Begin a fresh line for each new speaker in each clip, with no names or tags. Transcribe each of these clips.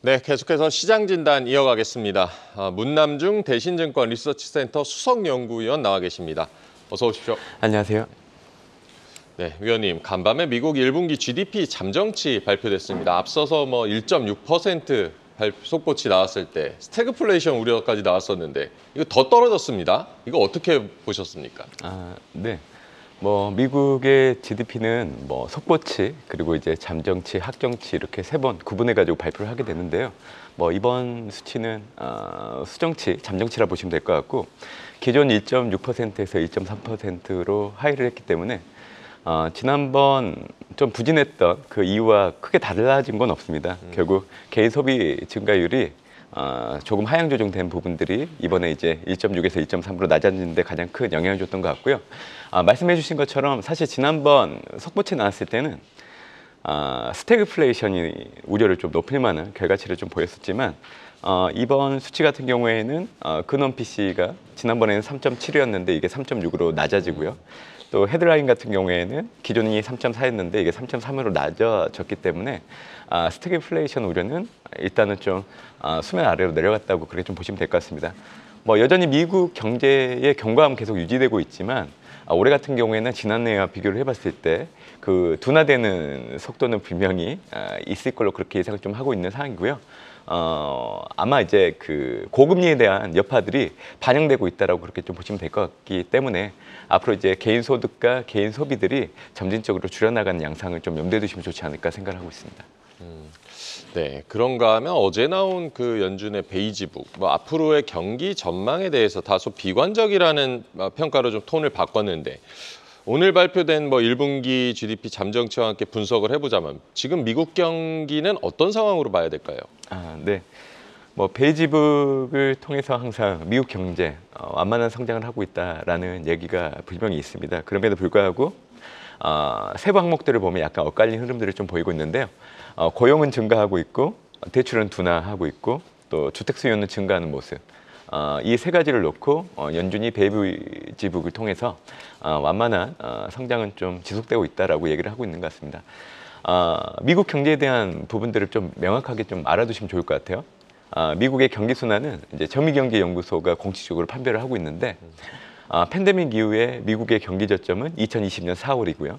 네, 계속해서 시장 진단 이어가겠습니다. 아, 문남중 대신증권 리서치센터 수석연구위원 나와 계십니다. 어서 오십시오. 안녕하세요. 네, 위원님, 간밤에 미국 1분기 GDP 잠정치 발표됐습니다. 앞서서 뭐 1.6% 속보치 나왔을 때 스태그플레이션 우려까지 나왔었는데 이거 더 떨어졌습니다. 이거 어떻게 보셨습니까? 아,
네. 뭐 미국의 GDP는 뭐 속보치 그리고 이제 잠정치, 학정치 이렇게 세 번 구분해 가지고 발표를 하게 되는데요. 뭐 이번 수치는 어, 수정치, 잠정치라 보시면 될 것 같고 기존 1.6%에서 1.3%로 하이를 했기 때문에 어, 지난번 좀 부진했던 그 이유와 크게 달라진 건 없습니다. 음. 결국 개인 소비 증가율이 어, 조금 하향 조정된 부분들이 이번에 이제 1.6에서 2.3으로 낮아지는데 가장 큰 영향을 줬던 것 같고요. 아, 말씀해 주신 것처럼 사실 지난번 속보치 나왔을 때는 아, 스태그플레이션이 우려를 좀 높일 만한 결과치를 좀 보였었지만 어, 이번 수치 같은 경우에는 어, 근원 PC가 지난번에는 3.7이었는데 이게 3.6으로 낮아지고요. 또 헤드라인 같은 경우에는 기존이 3.4였는데 이게 3.3으로 낮아졌기 때문에 아, 스태그플레이션 우려는 일단은 좀 어, 수면 아래로 내려갔다고 그렇게 좀 보시면 될 것 같습니다. 뭐 여전히 미국 경제의 경과함 계속 유지되고 있지만 아, 올해 같은 경우에는 지난해와 비교를 해봤을 때 그 둔화되는 속도는 분명히 아, 있을 걸로 그렇게 예상을 좀 하고 있는 상황이고요. 어, 아마 이제 그 고금리에 대한 여파들이 반영되고 있다라고 그렇게 좀 보시면 될 것 같기 때문에 앞으로 이제 개인 소득과 개인 소비들이 점진적으로 줄여나가는 양상을 좀 염두에 두시면 좋지 않을까 생각을 하고 있습니다. 음.
네, 그런가 하면 어제 나온 그 연준의 베이지북, 뭐 앞으로의 경기 전망에 대해서 다소 비관적이라는 어, 평가로 좀 톤을 바꿨는데 오늘 발표된 뭐 1분기 GDP 잠정치와 함께 분석을 해보자면 지금 미국 경기는 어떤 상황으로 봐야 될까요? 아, 네. 뭐 베이지북을 통해서 항상 미국 경제 어, 완만한
성장을 하고 있다라는 얘기가 분명히 있습니다. 그럼에도 불구하고 어, 세부 항목들을 보면 약간 엇갈린 흐름들을 좀 보이고 있는데요. 어, 고용은 증가하고 있고 대출은 둔화하고 있고 또 주택 수요는 증가하는 모습. 어, 이세 가지를 놓고 어, 연준이 베이비 지북을 통해서 어, 완만한 어, 성장은 좀 지속되고 있다라고 얘기를 하고 있는 것 같습니다. 어, 미국 경제에 대한 부분들을 좀 명확하게 좀 알아두시면 좋을 것 같아요. 아, 미국의 경기 순환은 이제 정의경제연구소가 공식적으로 판별을 하고 있는데 아, 팬데믹 이후에 미국의 경기 저점은 2020년 4월이고요.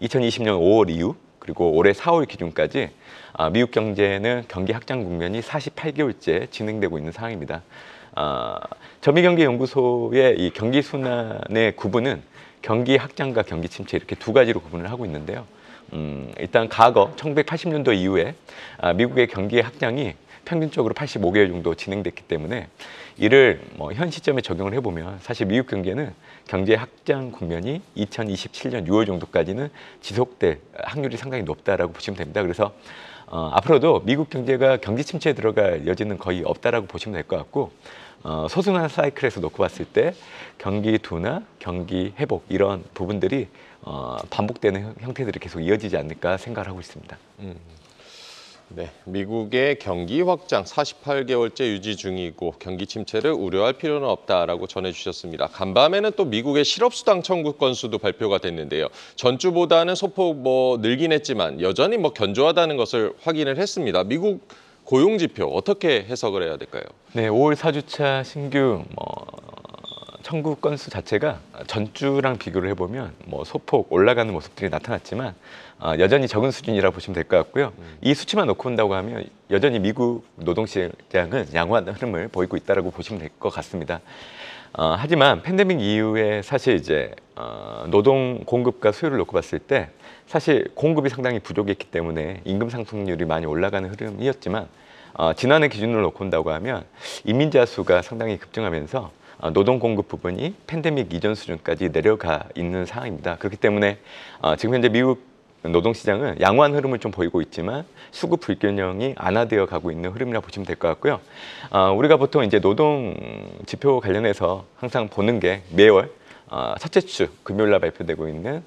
2020년 5월 이후 그리고 올해 4월 기준까지 아, 미국 경제는 경기 확장 국면이 48개월째 진행되고 있는 상황입니다. 아, 저미경제연구소의 이 경기 순환의 구분은 경기 확장과 경기 침체 이렇게 두 가지로 구분을 하고 있는데요. 음, 일단 과거 1980년도 이후에 아, 미국의 경기 확장이 평균적으로 85개월 정도 진행됐기 때문에 이를 뭐 현 시점에 적용을 해보면 사실 미국 경제는 경제 확장 국면이 2027년 6월 정도까지는 지속될 확률이 상당히 높다라고 보시면 됩니다. 그래서 어, 앞으로도 미국 경제가 경기 침체에 들어갈 여지는 거의 없다라고 보시면 될 것 같고 어, 소순한 사이클에서 놓고 봤을 때 경기 둔화, 경기 회복 이런 부분들이 어, 반복되는 형태들이 계속 이어지지 않을까 생각을 하고 있습니다.
음. 네, 미국의 경기 확장 48개월째 유지 중이고 경기 침체를 우려할 필요는 없다라고 전해주셨습니다. 간밤에는 또 미국의 실업수당 청구 건수도 발표가 됐는데요. 전주보다는 소폭 뭐 늘긴 했지만 여전히 뭐 견조하다는 것을 확인을 했습니다. 미국 고용 지표 어떻게 해석을 해야 될까요?
네, 5월 4주차 신규 뭐 청구 건수 자체가 전주랑 비교를 해보면 뭐 소폭 올라가는 모습들이 나타났지만 어, 여전히 적은 수준이라 고 보시면 될 것 같고요. 음. 이 수치만 놓고 온다고 하면 여전히 미국 노동시장은 양호한 흐름을 보이고 있다라고 보시면 될 것 같습니다. 어, 하지만 팬데믹 이후에 사실 이제 어, 노동 공급과 수요를 놓고 봤을 때 사실 공급이 상당히 부족했기 때문에 임금 상승률이 많이 올라가는 흐름이었지만 어, 지난해 기준으로 놓고 온다고 하면 이민자 수가 상당히 급증하면서 어, 노동 공급 부분이 팬데믹 이전 수준까지 내려가 있는 상황입니다. 그렇기 때문에 어, 지금 현재 미국 노동 시장은 양호한 흐름을 좀 보이고 있지만 수급 불균형이 안화되어 가고 있는 흐름이라 보시면 될 것 같고요. 어, 우리가 보통 이제 노동 지표 관련해서 항상 보는 게 매월 첫째 주 금요일 날 발표되고 있는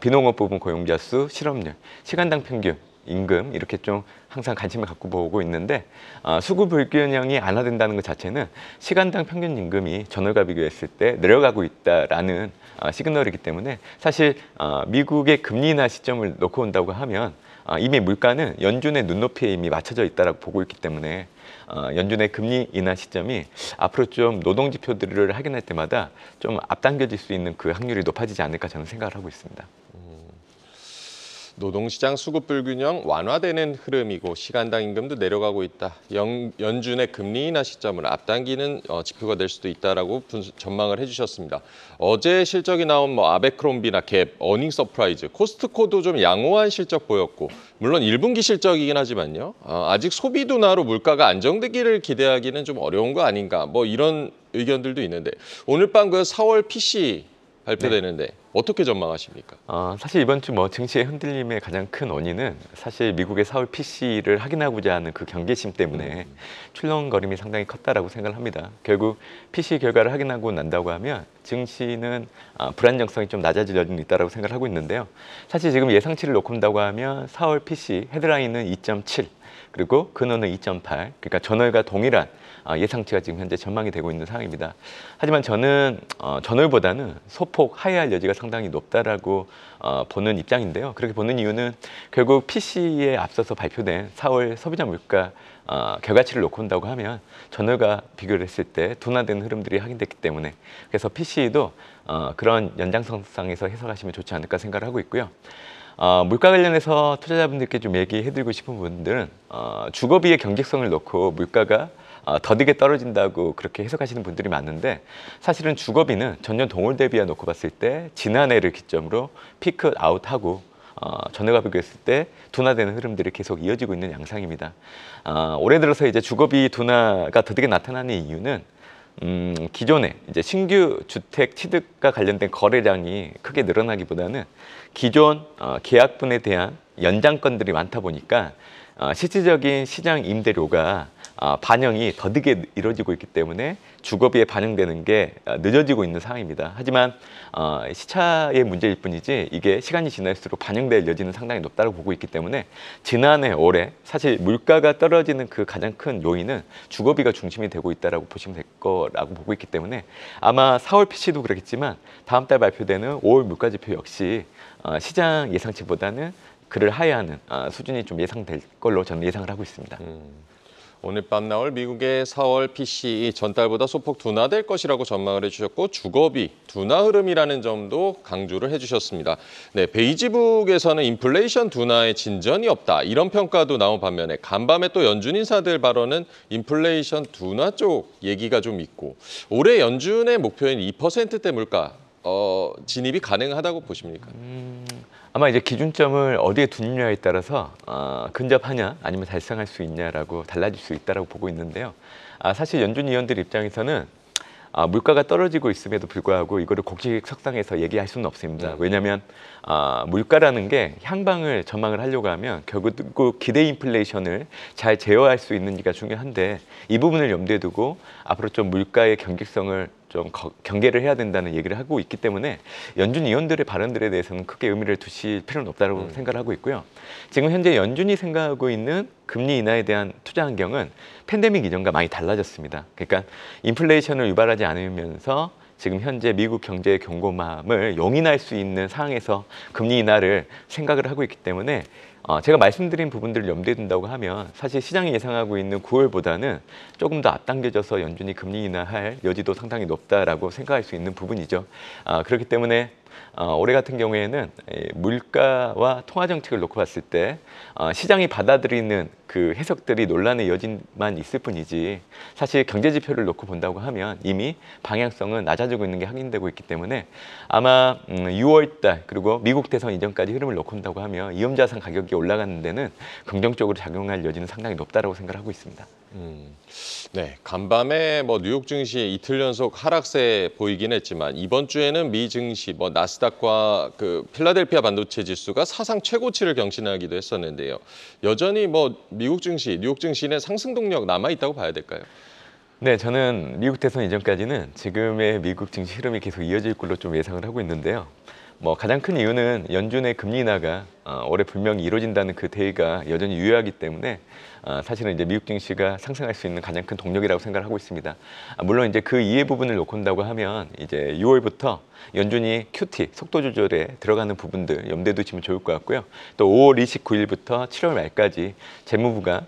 비농업 부분 고용자 수, 실업률, 시간당 평균 임금 이렇게 좀 항상 관심을 갖고 보고 있는데 어, 수급 불균형이 안화된다는 것 자체는 시간당 평균 임금이 전월과 비교했을 때 내려가고 있다라는 어, 시그널이기 때문에 사실 어, 미국의 금리나 시점을 놓고 온다고 하면 어, 이미 물가는 연준의 눈높이에 이미 맞춰져 있다라고 보고 있기 때문에 어, 연준의 금리 인하 시점이 앞으로 좀 노동 지표들을 확인할 때마다 좀 앞당겨질 수 있는 그 확률이 높아지지 않을까 저는 생각을 하고 있습니다.
노동시장 수급 불균형 완화되는 흐름이고 시간당 임금도 내려가고 있다. 연, 연 준의 금리 인하 시점을 앞당기는 어, 지표가 될 수도 있다라고 분수, 전망을 해주셨습니다. 어제 실적이 나온 뭐 아베크롬비나 갭, 어닝 서프라이즈, 코스트코도 좀 양호한 실적 보였고 물론 1분기 실적이긴 하지만요. 어, 아직 소비 둔화로 물가가 안정되기를 기대하기는 좀 어려운 거 아닌가 뭐 이런 의견들도 있는데 오늘 밤그 4월 PC 발표되는데 네. 어떻게 전망하십니까? 어,
사실 이번 주 뭐 증시의 흔들림의 가장 큰 원인은 사실 미국의 4월 PC를 확인하고자 하는 그 경계심 때문에 음. 출렁거림이 상당히 컸다라고 생각을 합니다. 결국 PC 결과를 확인하고 난다고 하면 증시는 아, 불안정성이 좀 낮아질 여지는 있다고 생각을 하고 있는데요. 사실 지금 예상치를 놓고 본다고 하면 4월 PC 헤드라인은 2.7 그리고 근원은 2.8 그러니까 전월과 동일한 아, 예상치가 지금 현재 전망이 되고 있는 상황입니다. 하지만 저는 전월보다는 어, 소폭 하회할 여지가 상당히 높다라고 어, 보는 입장인데요. 그렇게 보는 이유는 결국 PC에 앞서서 발표된 4월 소비자 물가 어, 결과치를 놓고 온다고 하면 전월과 비교를 했을 때 둔화된 흐름들이 확인됐기 때문에 그래서 PC도 어, 그런 연장성상에서 해석하시면 좋지 않을까 생각을 하고 있고요. 어, 물가 관련해서 투자자분들께 좀 얘기해드리고 싶은 분들은 어, 주거비의 경직성을 놓고 물가가 아, 더디게 떨어진다고 그렇게 해석하시는 분들이 많은데 사실은 주거비는 전년 동월 대비해 놓고 봤을 때 지난해를 기점으로 피크 아웃하고 어, 전해가 비교했을 때 둔화되는 흐름들이 계속 이어지고 있는 양상입니다. 어, 올해 들어서 이제 주거비 둔화가 더디게 나타나는 이유는 음, 기존에 이제 신규 주택 취득과 관련된 거래량이 크게 늘어나기보다는 기존 어, 계약분에 대한 연장건들이 많다 보니까 어, 실질적인 시장 임대료가 어, 반영이 더디게 이루어지고 있기 때문에 주거비에 반영되는 게 어, 늦어지고 있는 상황입니다. 하지만 시차의 문제일 뿐이지 이게 시간이 지날수록 반영될 여지는 상당히 높다고 보고 있기 때문에 지난해 올해 사실 물가가 떨어지는 그 가장 큰 요인은 주거비가 중심이 되고 있다고 보시면 될 거라고 보고 있기 때문에 아마 4월 PC도 그렇겠지만 다음 달 발표되는 5월 물가지표 역시 시장 예상치보다는 그를 하회하는 아, 수준이 좀 예상될 걸로 저는 예상을 하고 있습니다. 음.
오늘 밤 나올 미국의 4월 PCE 전달보다 소폭 둔화될 것이라고 전망을 해주셨고 주거비 둔화 흐름이라는 점도 강조를 해주셨습니다. 네, 베이지북에서는 인플레이션 둔화에 진전이 없다 이런 평가도 나온 반면에 간밤에 또 연준 인사들 발언은 인플레이션 둔화 쪽 얘기가 좀 있고 올해 연준의 목표인 2%대 물가 어, 진입이 가능하다고 보십니까? 음...
아마 이제 기준점을 어디에 두느냐에 따라서 어, 근접하냐 아니면 달성할 수 있냐라고 달라질 수 있다고 보고 있는데요. 아, 사실 연준 위원들 입장에서는 아, 물가가 떨어지고 있음에도 불구하고 이거를 곡식 석상에서 얘기할 수는 없습니다. 네. 왜냐하면 아, 물가라는 게 향방을 전망을 하려고 하면 결국 그 기대 인플레이션을 잘 제어할 수 있는지가 중요한데 이 부분을 염두에 두고 앞으로 좀 물가의 경직성을 좀 경계를 해야 된다는 얘기를 하고 있기 때문에 연준 의원들의 발언들에 대해서는 크게 의미를 두실 필요는 없다고 음. 생각을 하고 있고요. 지금 현재 연준이 생각하고 있는 금리 인하에 대한 투자 환경은 팬데믹 이전과 많이 달라졌습니다. 그러니까 인플레이션을 유발하지 않으면서 지금 현재 미국 경제의 경고마음을 용인할 수 있는 상황에서 금리 인하를 생각을 하고 있기 때문에 어, 제가 말씀드린 부분들을 염두에 둔다고 하면 사실 시장이 예상하고 있는 9월보다는 조금 더 앞당겨져서 연준이 금리 인하할 여지도 상당히 높다라고 생각할 수 있는 부분이죠. 아, 그렇기 때문에 어, 올해 같은 경우에는 물가와 통화 정책을 놓고 봤을 때 어, 시장이 받아들이는 그 해석들이 논란의 여진만 있을 뿐이지 사실 경제 지표를 놓고 본다고 하면 이미 방향성은 낮아지고 있는 게 확인되고 있기 때문에 아마 음, 6월달 그리고 미국 대선 이전까지 흐름을 놓고 본다고 하면 이음자산 가격이 올라가는 데는 긍정적으로 작용할 여지는 상당히 높다라고 생각하고 있습니다.
음, 네, 간밤에 뭐 뉴욕 증시 이틀 연속 하락세 보이긴 했지만 이번 주에는 미 증시 뭐 나스닥과 그 필라델피아 반도체 지수가 사상 최고치를 경신하기도 했었는데요. 여전히 뭐 미국 증시, 뉴욕 증시는 상승 동력 남아 있다고 봐야 될까요?
네, 저는 미국 대선 이전까지는 지금의 미국 증시 흐름이 계속 이어질 걸로 좀 예상을 하고 있는데요. 뭐 가장 큰 이유는 연준의 금리 인하가 어, 올해 분명히 이루어진다는 그 대의가 여전히 유효하기 때문에 어, 사실은 이제 미국 증시가 상승할 수 있는 가장 큰 동력이라고 생각을 하고 있습니다. 아, 물론 이제 그 이해 부분을 놓고 온다고 하면 이제 6월부터 연준이 QT 속도 조절에 들어가는 부분들 염두에 두시면 좋을 것 같고요. 또 5월 29일부터 7월 말까지 재무부가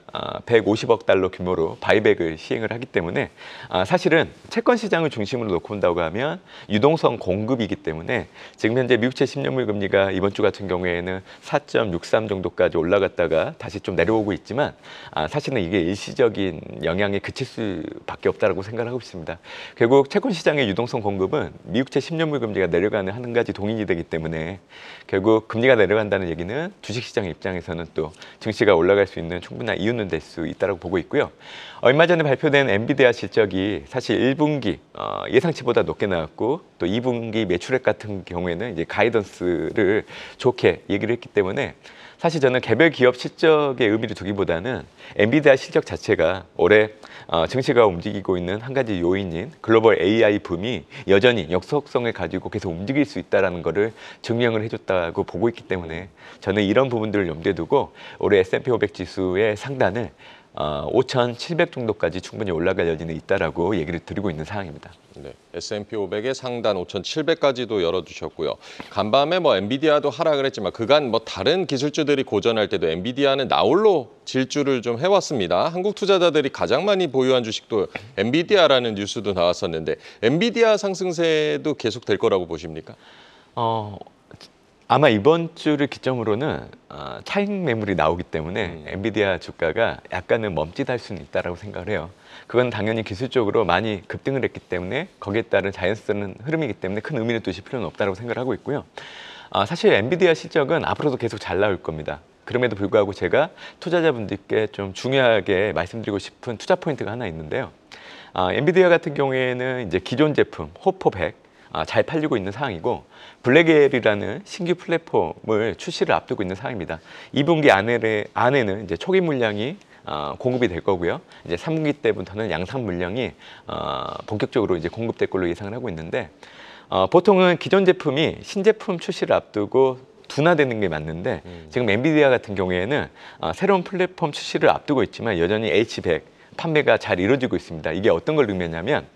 150억 어, 달러 규모로 바이백을 시행을 하기 때문에 아, 사실은 채권 시장을 중심으로 놓고 온다고 하면 유동성 공급이기 때문에 지금 현재 미국 채 10년물 금리가 이번 주 같은 경우에는 4.63 정도까지 올라갔다가 다시 좀 내려오고 있지만 아, 사실은 이게 일시적인 영향이 그칠 수밖에 없다고 생각하고 있습니다. 결국 채권 시장의 유동성 공급은 미국채 10년물 금리가 내려가는 한 가지 동인이 되기 때문에 결국 금리가 내려간다는 얘기는 주식시장 입장에서는 또 증시가 올라갈 수 있는 충분한 이유는 될 수 있다고 보고 있고요. 얼마 전에 발표된 엔비디아 실적이 사실 1분기 어, 예상치보다 높게 나왔고 또 2분기 매출액 같은 경우에는 이제 가이던스를 좋게 얘기를 했기 때문에 때문에 사실 저는 개별 기업 실적의 의미를 두기보다는 엔비디아 실적 자체가 올해 어, 증시가 움직이고 있는 한 가지 요인인 글로벌 AI 붐이 여전히 역속성을 가지고 계속 움직일 수 있다는 것을 증명을 해줬다고 보고 있기 때문에 저는 이런 부분들을 염두에 두고 올해 S&P 500 지수의 상단을 어, 5,700 정도까지 충분히 올라갈 여지는 있다라고 얘기를 드리고 있는 상황입니다.
네, S&P 500의 상단 5,700까지도 열어주셨고요. 간밤에 뭐 엔비디아도 하락을 했지만 그간 뭐 다른 기술주들이 고전할 때도 엔비디아는 나홀로 질주를 좀 해왔습니다. 한국 투자자들이 가장 많이 보유한 주식도 엔비디아라는 뉴스도 나왔었는데 엔비디아 상승세도 계속 될 거라고 보십니까? 어, 아마 이번 주를 기점으로는
어, 차익 매물이 나오기 때문에 음. 엔비디아 주가가 약간은 멈칫할 수는 있다라고 생각을 해요. 그건 당연히 기술적으로 많이 급등을 했기 때문에 거기에 따른 자연스러운 흐름이기 때문에 큰 의미를 두실 필요는 없다고 생각을 하고 있고요. 아, 사실 엔비디아 실적은 앞으로도 계속 잘 나올 겁니다. 그럼에도 불구하고 제가 투자자분들께 좀 중요하게 말씀드리고 싶은 투자 포인트가 하나 있는데요. 아, 엔비디아 같은 경우에는 이제 기존 제품 호포 백 아, 잘 팔리고 있는 상황이고 블랙엘이라는 신규 플랫폼을 출시를 앞두고 있는 상황입니다. 2분기 안에, 는 이제 초기 물량이 어, 공급이 될 거고요. 이제 3분기 때부터는 양산 물량이 어, 본격적으로 이제 공급될 걸로 예상을 하고 있는데 어, 보통은 기존 제품이 신제품 출시를 앞두고 둔화되는 게 맞는데 음. 지금 엔비디아 같은 경우에는 어, 새로운 플랫폼 출시를 앞두고 있지만 여전히 H100 판매가 잘 이루어지고 있습니다. 이게 어떤 걸 의미하냐면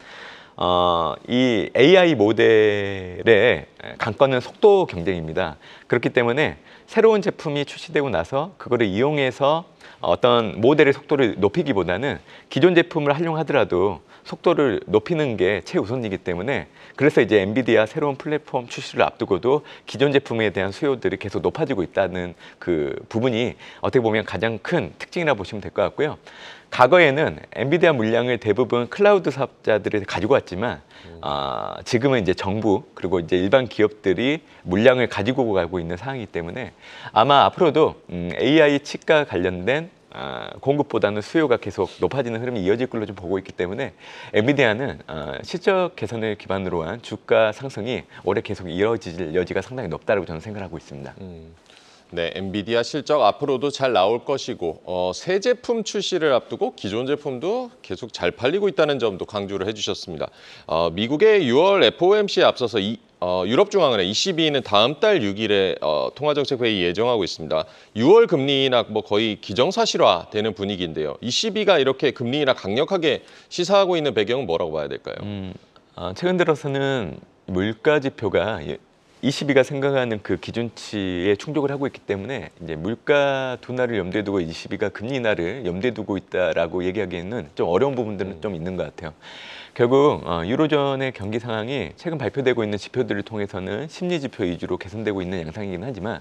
어, 이 AI 모델의 관건은 속도 경쟁입니다. 그렇기 때문에 새로운 제품이 출시되고 나서 그거를 이용해서 어떤 모델의 속도를 높이기보다는 기존 제품을 활용하더라도 속도를 높이는 게 최우선이기 때문에 그래서 이제 엔비디아 새로운 플랫폼 출시를 앞두고도 기존 제품에 대한 수요들이 계속 높아지고 있다는 그 부분이 어떻게 보면 가장 큰 특징이라 보시면 될 것 같고요. 과거에는 엔비디아 물량을 대부분 클라우드 사업자들이 가지고 왔지만 음. 아, 지금은 이제 정부 그리고 이제 일반 기업들이 물량을 가지고 가고 있는 상황이기 때문에 아마 앞으로도 음, AI 칩과 관련된 아, 공급보다는 수요가 계속 높아지는 흐름이 이어질 걸로 좀 보고 있기 때문에 엔비디아는 어, 실적 개선을 기반으로 한 주가
상승이 올해 계속 이어질 여지가 상당히 높다고 저는 생각하고 있습니다. 음. 네, 엔비디아 실적 앞으로도 잘 나올 것이고 어, 새 제품 출시를 앞두고 기존 제품도 계속 잘 팔리고 있다는 점도 강조를 해주셨습니다. 어, 미국의 6월 FOMC에 앞서서 이, 어, 유럽중앙은행 ECB는 다음 달 6일에 어, 통화정책회의 예정하고 있습니다. 6월 금리 인하 뭐 거의 기정사실화되는 분위기인데요. ECB가 이렇게 금리 인하 강력하게 시사하고 있는 배경은 뭐라고 봐야 될까요? 음, 아, 최근 들어서는
물가 지표가 예, ECB가 생각하는 그 기준치에 충족을 하고 있기 때문에 이제 물가 둔화를 염두에 두고 ECB가 금리 인하를 염두에 두고 있다라고 얘기하기에는 좀 어려운 부분들은 음. 좀 있는 것 같아요. 결국 어, 유로존의 경기 상황이 최근 발표되고 있는 지표들을 통해서는 심리 지표 위주로 개선되고 있는 양상이긴 하지만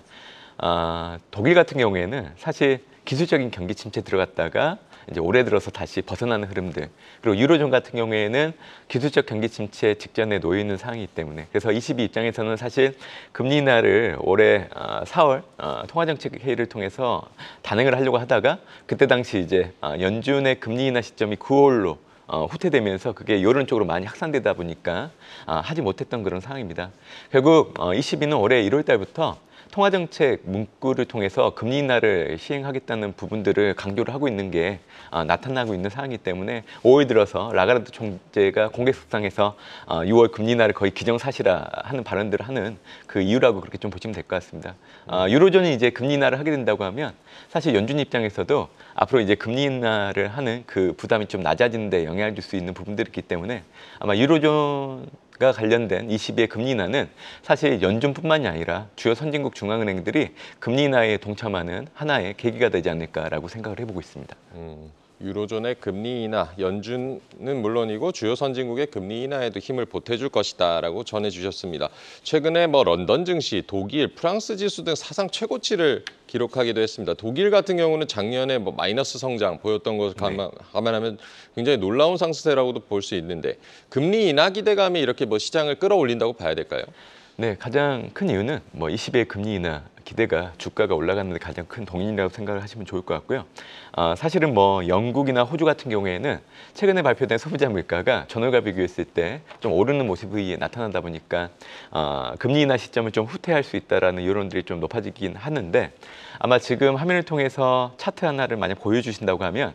아, 어, 독일 같은 경우에는 사실 기술적인 경기 침체 들어갔다가 이제 올해 들어서 다시 벗어나는 흐름들 그리고 유로존 같은 경우에는 기술적 경기 침체 직전에 놓여 있는 상황이기 때문에 그래서 22 입장에서는 사실 금리 인하를 올해 4월 어, 어, 통화정책 회의를 통해서 단행을 하려고 하다가 그때 당시 이제 어, 연준의 금리 인하 시점이 9월로 어, 후퇴되면서 그게 여런 쪽으로 많이 확산되다 보니까 아, 하지 못했던 그런 상황입니다. 결국 어, ECB는 올해 1월 달부터 통화정책 문구를 통해서 금리 인하를 시행하겠다는 부분들을 강조를 하고 있는 게 어, 나타나고 있는 상황이기 때문에 5월 들어서 라가르드 총재가 공개석상에서 어, 6월 금리 인하를 거의 기정사실화 하는 발언들을 하는 그 이유라고 그렇게 좀 보시면 될 것 같습니다. 어, 유로존이 이제 금리 인하를 하게 된다고 하면 사실 연준 입장에서도 앞으로 이제 금리 인하를 하는 그 부담이 좀 낮아지는 데 영향을 줄 수 있는 부분들이 있기 때문에 아마 유로존 가 관련된 22의 금리 인하는 사실 연준뿐만이 아니라 주요 선진국 중앙은행들이 금리 인하에 동참하는 하나의 계기가 되지 않을까라고 생각을 해보고 있습니다.
음. 유로존의 금리 인하, 연준은 물론이고 주요 선진국의 금리 인하에도 힘을 보태줄 것이다라고 전해주셨습니다. 최근에 뭐 런던 증시, 독일, 프랑스 지수 등 사상 최고치를 기록하기도 했습니다. 독일 같은 경우는 작년에 뭐 마이너스 성장 보였던 것을 네. 감안, 감안하면 굉장히 놀라운 상승세라고도 볼 수 있는데 금리 인하 기대감이 이렇게 뭐 시장을 끌어올린다고 봐야 될까요? 네,
가장 큰 이유는 뭐
20의 금리 인하 기대가 주가가
올라가는 데 가장 큰 동인이라고 생각을 하시면 좋을 것 같고요. 어, 사실은 뭐 영국이나 호주 같은 경우에는 최근에 발표된 소비자 물가가 전월과 비교했을 때 좀 오르는 모습이 나타나다 보니까 어, 아, 금리 인하 시점을 좀 후퇴할 수 있다라는 여론들이 좀 높아지긴 하는데 아마 지금 화면을 통해서 차트 하나를 만약 보여주신다고 하면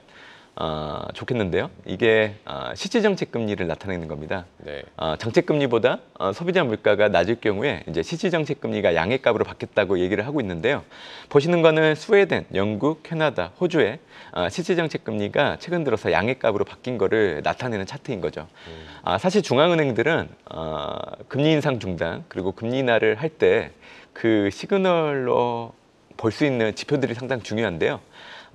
아, 좋겠는데요. 이게 아, 실질 정책 금리를 나타내는 겁니다. 네. 아, 정책 금리보다 어, 소비자 물가가 낮을 경우에 이제 실질 정책 금리가 양의값으로 바뀌었다고 얘기를 하고 있는데요. 보시는 거는 스웨덴, 영국, 캐나다, 호주의 아, 실질 정책 금리가 최근 들어서 양의값으로 바뀐 거를 나타내는 차트인 거죠. 음. 아, 사실 중앙은행들은 아, 금리 인상 중단 그리고 금리 인하를 할 때 그 시그널로 볼 수 있는 지표들이 상당히 중요한데요.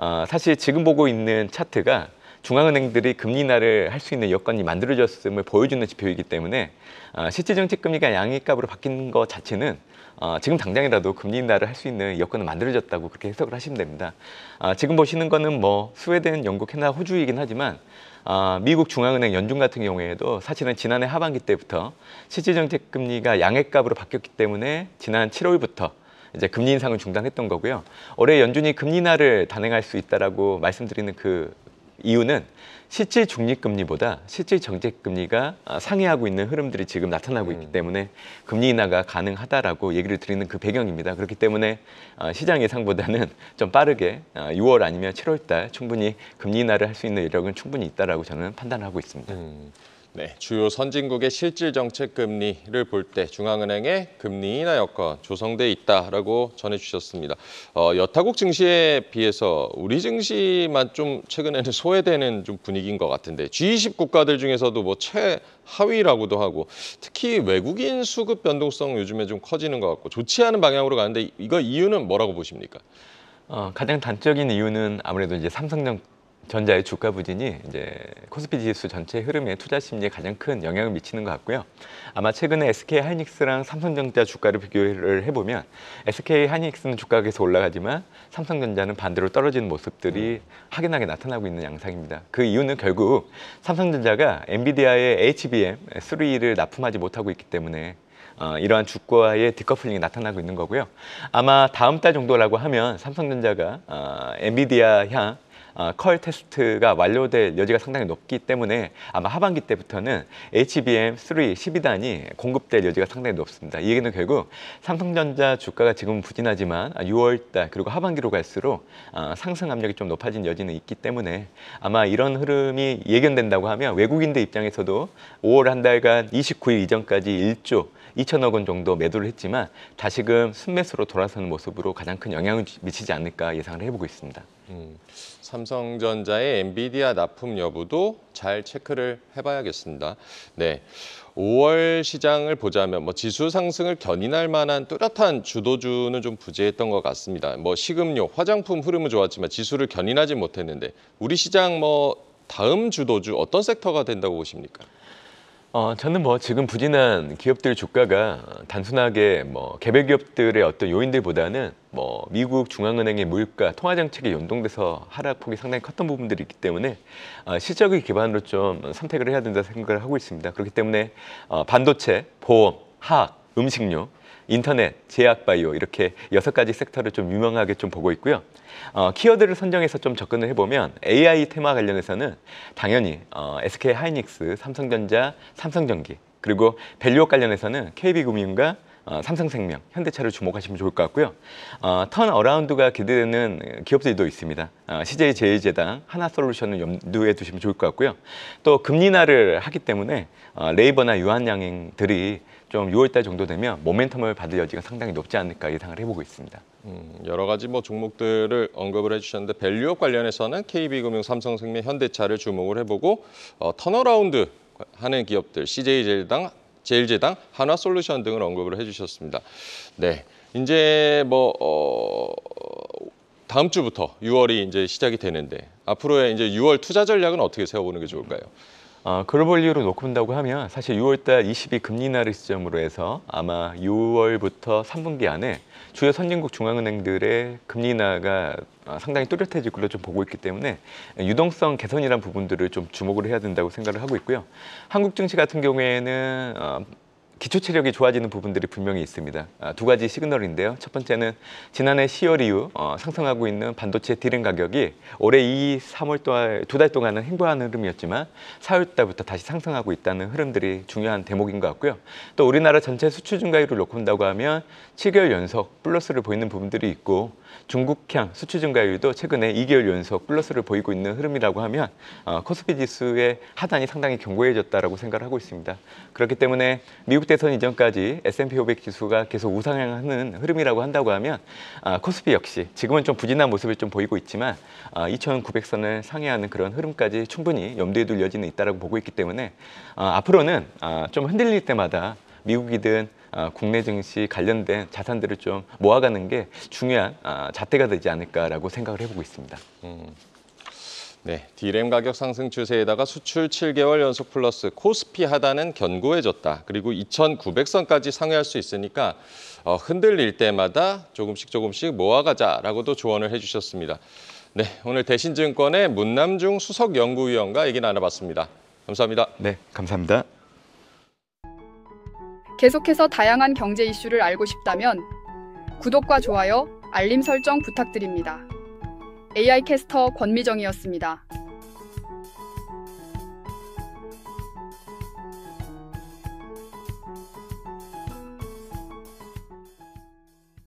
어, 사실 지금 보고 있는 차트가 중앙은행들이 금리 나하를할 수 있는 여건이 만들어졌음을 보여주는 지표이기 때문에 어, 실질 정책 금리가 양익값으로 바뀐 것 자체는 어, 지금 당장이라도 금리 나하를할 수 있는 여건을 만들어졌다고 그렇게 해석을 하시면 됩니다. 어, 지금 보시는 거는 뭐 스웨덴, 영국, 캐나 호주이긴 하지만 아, 미국 중앙은행 연준 같은 경우에도 사실은 지난해 하반기 때부터 실질 정책 금리가 양액값으로 바뀌었기 때문에 지난 7월부터 이제 금리 인상을 중단했던 거고요. 올해 연준이 금리 인하를 단행할 수 있다라고 말씀드리는 그 이유는 실질 중립금리보다 실질 정책금리가 아, 상회하고 있는 흐름들이 지금 나타나고 있기 음. 때문에 금리 인하가 가능하다라고 얘기를 드리는 그 배경입니다. 그렇기 때문에 아, 시장 예상보다는 좀 빠르게 6월 아, 아니면 7월 달 충분히 금리 인하를 할 수 있는 여력은 충분히 있다라고 저는 판단하고 있습니다. 음.
네, 주요 선진국의 실질 정책 금리를 볼 때 중앙은행의 금리 인하 여건 조성돼 있다라고 전해주셨습니다. 어, 여타국 증시에 비해서 우리 증시만 좀 최근에는 소외되는 좀 분위기인 것 같은데 G20 국가들 중에서도 뭐 최하위라고도 하고 특히 외국인 수급 변동성 요즘에 좀 커지는 것 같고 좋지 않은 방향으로 가는데 이거 이유는 뭐라고 보십니까?
어, 가장 단적인 이유는 아무래도 이제 삼성전 전자의 주가 부진이 이제 코스피 지수 전체 흐름에 투자 심리에 가장 큰 영향을 미치는 것 같고요. 아마 최근에 SK 하이닉스랑 삼성전자 주가를 비교를 해보면 SK 하이닉스는 주가가 계속 올라가지만 삼성전자는 반대로 떨어지는 모습들이 음. 확연하게 나타나고 있는 양상입니다. 그 이유는 결국 삼성전자가 엔비디아의 HBM3를 납품하지 못하고 있기 때문에 어, 이러한 주가의 디커플링이 나타나고 있는 거고요. 아마 다음 달 정도라고 하면 삼성전자가 어, 엔비디아 향 어, 컬 테스트가 완료될 여지가 상당히 높기 때문에 아마 하반기 때부터는 HBM3 12단이 공급될 여지가 상당히 높습니다. 이 얘기는 결국 삼성전자 주가가 지금 부진하지만 6월달 아, 그리고 하반기로 갈수록 어, 상승 압력이 좀 높아진 여지는 있기 때문에 아마 이런 흐름이 예견된다고 하면 외국인들 입장에서도 5월 한 달간 29일 이전까지 1조 2천억 원 정도 매도를 했지만 다시금 순매수로 돌아서는 모습으로 가장 큰 영향을 미치지 않을까 예상을 해보고 있습니다. 음.
삼성전자의 엔비디아 납품 여부도 잘 체크를 해봐야겠습니다. 네. 5월 시장을 보자면 뭐 지수 상승을 견인할 만한 뚜렷한 주도주는 좀 부재했던 것 같습니다. 뭐 식음료, 화장품 흐름은 좋았지만 지수를 견인하지 못했는데 우리 시장 뭐 다음 주도주 어떤 섹터가 된다고 보십니까? 어, 저는 뭐 지금 부진한 기업들
주가가 단순하게 뭐 개별 기업들의 어떤 요인들보다는 뭐 미국 중앙은행의 물가 통화 정책에 연동돼서 하락폭이 상당히 컸던 부분들이 있기 때문에 어, 실적을 기반으로 좀 선택을 해야 된다 생각을 하고 있습니다. 그렇기 때문에 어, 반도체, 보험, 화학, 음식료 인터넷, 제약바이오 이렇게 여섯 가지 섹터를 좀 유명하게 좀 보고 있고요. 어, 키워드를 선정해서 좀 접근을 해보면 AI 테마 관련해서는 당연히 어, SK 하이닉스, 삼성전자, 삼성전기 그리고 밸류업 관련해서는 KB금융과 어, 삼성생명, 현대차를 주목하시면 좋을 것 같고요. 어, 턴 어라운드가 기대되는 기업들도 있습니다. 어, CJ 제일제당, 하나솔루션을 염두에 두시면 좋을 것 같고요. 또 금리나를 하기 때문에 어, 레이버나 유한양행들이 좀
6월달 정도 되면 모멘텀을 받을 여지가 상당히 높지 않을까 예상을 해보고 있습니다. 음, 여러 가지 뭐 종목들을 언급을 해주셨는데 밸류업 관련해서는 KB금융, 삼성생명, 현대차를 주목을 해보고 어, 터널라운드 하는 기업들 CJ제일당, 제일제당, 한화솔루션 등을 언급을 해주셨습니다. 네, 이제 뭐 어, 다음 주부터 6월이 이제 시작이 되는데 앞으로의 이제 6월 투자 전략은 어떻게 세워보는 게 좋을까요? 음. 어, 글로벌 이유로 놓고 본다고 하면 사실 6월달 22 금리 인하 시점으로
해서 아마 6월부터 3분기 안에 주요 선진국 중앙은행들의 금리 나하가 어, 상당히 뚜렷해질 걸로 좀 보고 있기 때문에 유동성 개선이란 부분들을 좀 주목을 해야 된다고 생각을 하고 있고요. 한국 증시 같은 경우에는 어, 기초 체력이 좋아지는 부분들이 분명히 있습니다. 아, 두 가지 시그널인데요. 첫 번째는 지난해 10월 이후 어, 상승하고 있는 반도체 디램 가격이 올해 2, 3월 동안 두 달 동안은 행보하는 흐름이었지만 4월 달부터 다시 상승하고 있다는 흐름들이 중요한 대목인 것 같고요. 또 우리나라 전체 수출 증가율을 놓고 본다고 하면 7개월 연속 플러스를 보이는 부분들이 있고 중국향 수출 증가율도 최근에 2개월 연속 플러스를 보이고 있는 흐름이라고 하면 어, 코스피 지수의 하단이 상당히 견고해졌다라고 생각을 하고 있습니다. 그렇기 때문에 미국 대선 이전까지 S&P 500 지수가 계속 우상향하는 흐름이라고 한다고 하면 어, 코스피 역시 지금은 좀 부진한 모습을 좀 보이고 있지만 어, 2,900선을 상회하는 그런 흐름까지 충분히 염두에 둘 여지는 있다고 보고 있기 때문에 어, 앞으로는 어, 좀 흔들릴 때마다 미국이든 아, 국내 증시 관련된 자산들을 좀 모아가는 게 중요한 자태가 아, 되지 않을까라고 생각을 해보고 있습니다. 음.
네, 디램 가격 상승 추세에다가 수출 7개월 연속 플러스 코스피 하단은 견고해졌다. 그리고 2,900선까지 상회할 수 있으니까 어, 흔들릴 때마다 조금씩 조금씩 모아가자라고도 조언을 해주셨습니다. 네, 오늘 대신증권의 문남중 수석연구위원과 얘기 나눠봤습니다. 감사합니다. 네, 감사합니다. 계속해서 다양한 경제 이슈를 알고 싶다면 구독과 좋아요, 알림 설정 부탁드립니다. AI 캐스터 권미정이었습니다.